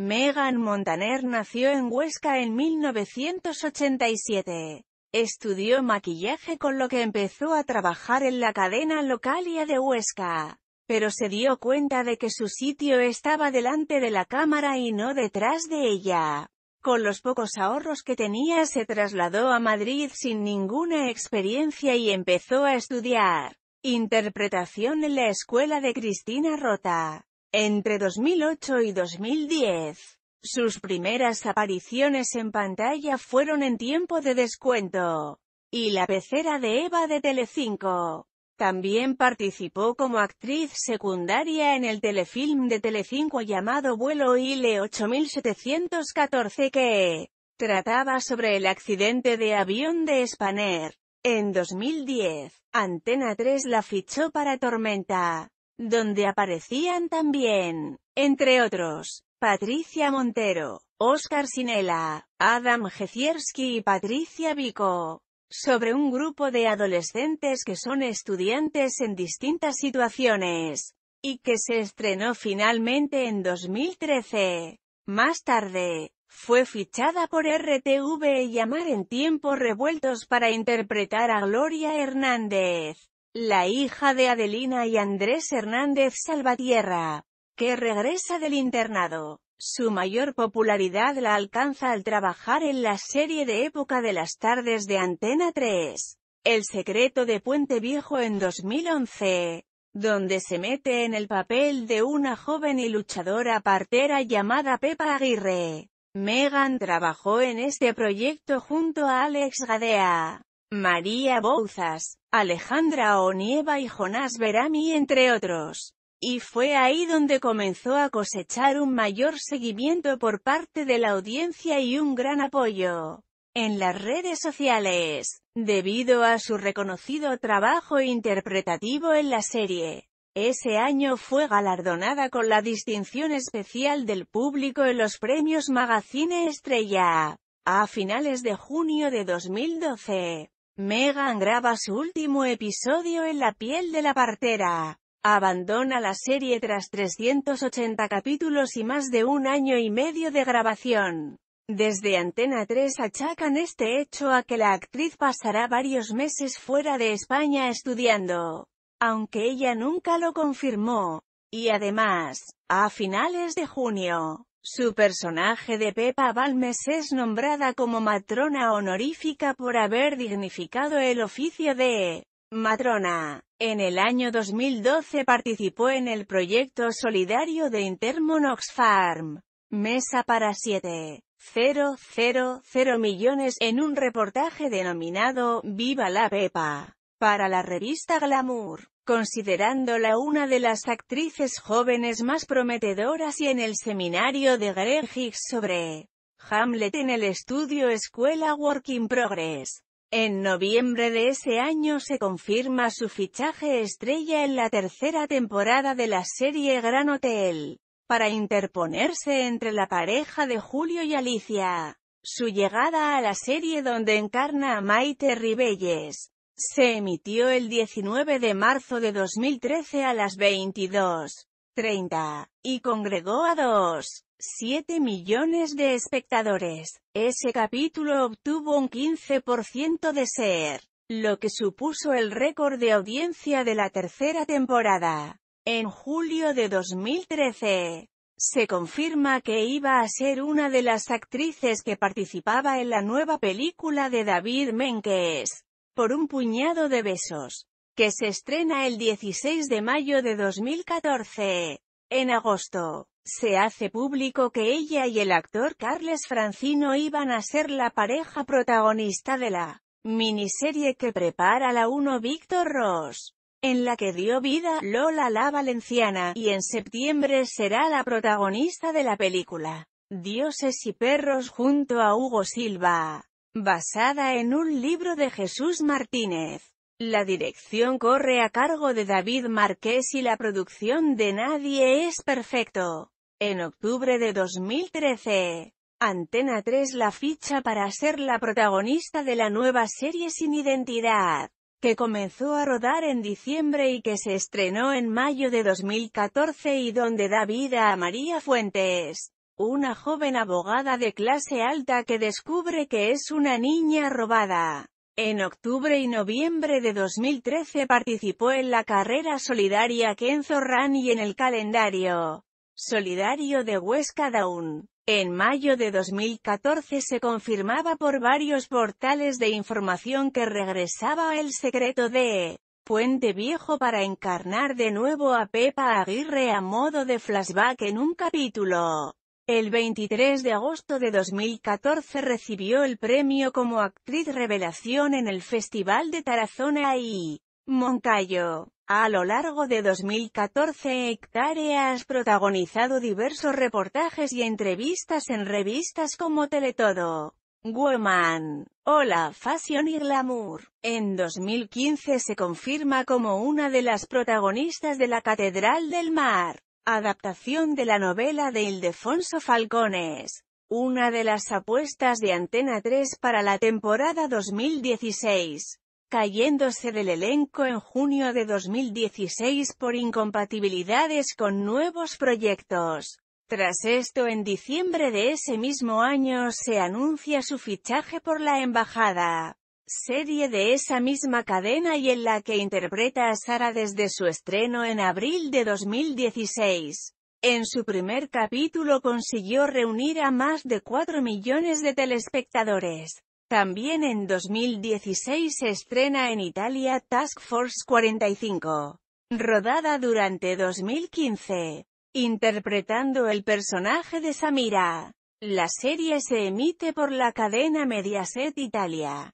Megan Montaner nació en Huesca en 1987. Estudió maquillaje con lo que empezó a trabajar en la cadena localia de Huesca, pero se dio cuenta de que su sitio estaba delante de la cámara y no detrás de ella. Con los pocos ahorros que tenía se trasladó a Madrid sin ninguna experiencia y empezó a estudiar interpretación en la escuela de Cristina Rota. Entre 2008 y 2010, sus primeras apariciones en pantalla fueron en Tiempo de Descuento y La Pecera de Eva de Telecinco. También participó como actriz secundaria en el telefilm de Telecinco llamado Vuelo ILE 8714 que trataba sobre el accidente de avión de Spanair. En 2010, Antena 3 la fichó para Tormenta donde aparecían también, entre otros, Patricia Montero, Oscar Sinela, Adam Jezierski y Patricia Vico, sobre un grupo de adolescentes que son estudiantes en distintas situaciones, y que se estrenó finalmente en 2013. Más tarde, fue fichada por RTV y Amar en tiempos revueltos para interpretar a Gloria Hernández la hija de Adelina y Andrés Hernández Salvatierra, que regresa del internado. Su mayor popularidad la alcanza al trabajar en la serie de época de las tardes de Antena 3, El secreto de Puente Viejo en 2011, donde se mete en el papel de una joven y luchadora partera llamada Pepa Aguirre. Megan trabajó en este proyecto junto a Alex Gadea, María Bouzas, Alejandra Onieva y Jonás Berami entre otros. Y fue ahí donde comenzó a cosechar un mayor seguimiento por parte de la audiencia y un gran apoyo en las redes sociales, debido a su reconocido trabajo interpretativo en la serie. Ese año fue galardonada con la distinción especial del público en los premios Magazine Estrella, a finales de junio de 2012. Megan graba su último episodio en la piel de la partera. Abandona la serie tras 380 capítulos y más de un año y medio de grabación. Desde Antena 3 achacan este hecho a que la actriz pasará varios meses fuera de España estudiando, aunque ella nunca lo confirmó. Y además, a finales de junio, su personaje de Pepa Balmes es nombrada como matrona honorífica por haber dignificado el oficio de matrona. En el año 2012 participó en el proyecto solidario de Intermonox Farm. Mesa para 7.000 millones en un reportaje denominado Viva la Pepa, para la revista Glamour considerándola una de las actrices jóvenes más prometedoras y en el seminario de Greg Hicks sobre Hamlet en el estudio Escuela Work in Progress. En noviembre de ese año se confirma su fichaje estrella en la tercera temporada de la serie Gran Hotel, para interponerse entre la pareja de Julio y Alicia. Su llegada a la serie donde encarna a Maite Ribelles, se emitió el 19 de marzo de 2013 a las 22.30, y congregó a 2.7 millones de espectadores. Ese capítulo obtuvo un 15% de ser, lo que supuso el récord de audiencia de la tercera temporada. En julio de 2013, se confirma que iba a ser una de las actrices que participaba en la nueva película de David Menkes por un puñado de besos, que se estrena el 16 de mayo de 2014. En agosto, se hace público que ella y el actor Carles Francino iban a ser la pareja protagonista de la miniserie que prepara la 1 Víctor Ross, en la que dio vida Lola la Valenciana, y en septiembre será la protagonista de la película Dioses y Perros junto a Hugo Silva. Basada en un libro de Jesús Martínez. La dirección corre a cargo de David Márquez y la producción de Nadie es Perfecto. En octubre de 2013, Antena 3 la ficha para ser la protagonista de la nueva serie Sin Identidad, que comenzó a rodar en diciembre y que se estrenó en mayo de 2014 y donde da vida a María Fuentes una joven abogada de clase alta que descubre que es una niña robada. En octubre y noviembre de 2013 participó en la carrera solidaria Kenzo Ran y en el calendario solidario de Huesca Down. En mayo de 2014 se confirmaba por varios portales de información que regresaba el secreto de Puente Viejo para encarnar de nuevo a Pepa Aguirre a modo de flashback en un capítulo. El 23 de agosto de 2014 recibió el premio como actriz revelación en el Festival de Tarazona y Moncayo. A lo largo de 2014 Hectare protagonizado diversos reportajes y entrevistas en revistas como Teletodo, Woman, Hola Fashion y Glamour. En 2015 se confirma como una de las protagonistas de la Catedral del Mar. Adaptación de la novela de Ildefonso Falcones. Una de las apuestas de Antena 3 para la temporada 2016. Cayéndose del elenco en junio de 2016 por incompatibilidades con nuevos proyectos. Tras esto en diciembre de ese mismo año se anuncia su fichaje por la embajada serie de esa misma cadena y en la que interpreta a Sara desde su estreno en abril de 2016. En su primer capítulo consiguió reunir a más de 4 millones de telespectadores. También en 2016 se estrena en Italia Task Force 45, rodada durante 2015, interpretando el personaje de Samira. La serie se emite por la cadena Mediaset Italia.